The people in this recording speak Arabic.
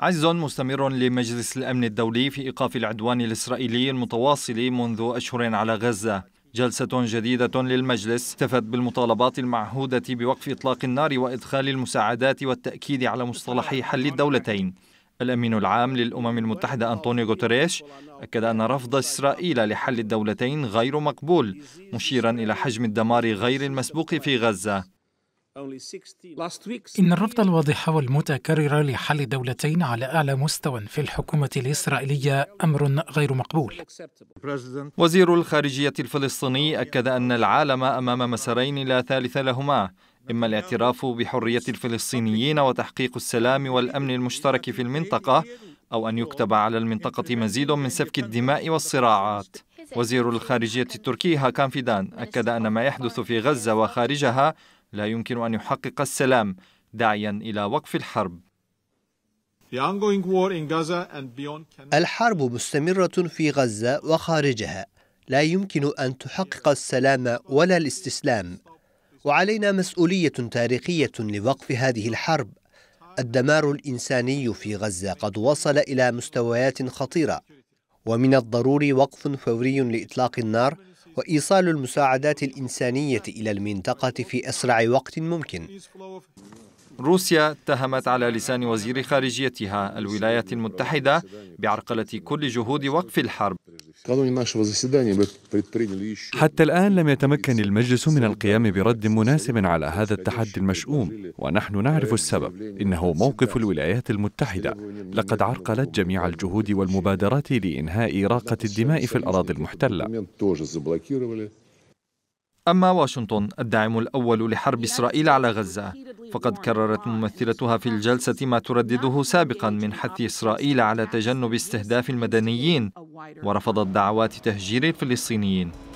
عز مستمر لمجلس الأمن الدولي في إيقاف العدوان الإسرائيلي المتواصل منذ أشهر على غزة جلسة جديدة للمجلس اكتفت بالمطالبات المعهودة بوقف إطلاق النار وإدخال المساعدات والتأكيد على مصطلح حل الدولتين الأمين العام للأمم المتحدة أنطونيو غوتريش أكد أن رفض إسرائيل لحل الدولتين غير مقبول مشيرا إلى حجم الدمار غير المسبوق في غزة إن الرفض الواضح والمتكرر لحل دولتين على أعلى مستوى في الحكومة الإسرائيلية أمر غير مقبول. وزير الخارجية الفلسطيني أكد أن العالم أمام مسارين لا ثالث لهما، إما الاعتراف بحرية الفلسطينيين وتحقيق السلام والأمن المشترك في المنطقة، أو أن يكتب على المنطقة مزيد من سفك الدماء والصراعات. وزير الخارجية التركي هاكان فيدان أكد أن ما يحدث في غزة وخارجها لا يمكن أن يحقق السلام داعيا إلى وقف الحرب الحرب مستمرة في غزة وخارجها لا يمكن أن تحقق السلام ولا الاستسلام وعلينا مسؤولية تاريخية لوقف هذه الحرب الدمار الإنساني في غزة قد وصل إلى مستويات خطيرة ومن الضروري وقف فوري لإطلاق النار وإيصال المساعدات الإنسانية إلى المنطقة في أسرع وقت ممكن روسيا اتهمت على لسان وزير خارجيتها الولايات المتحدة بعرقلة كل جهود وقف الحرب حتى الآن لم يتمكن المجلس من القيام برد مناسب على هذا التحدي المشؤوم ونحن نعرف السبب إنه موقف الولايات المتحدة لقد عرقلت جميع الجهود والمبادرات لإنهاء إراقة الدماء في الأراضي المحتلة أما واشنطن الداعم الأول لحرب إسرائيل على غزة فقد كررت ممثلتها في الجلسة ما تردده سابقا من حث إسرائيل على تجنب استهداف المدنيين ورفضت دعوات تهجير الفلسطينيين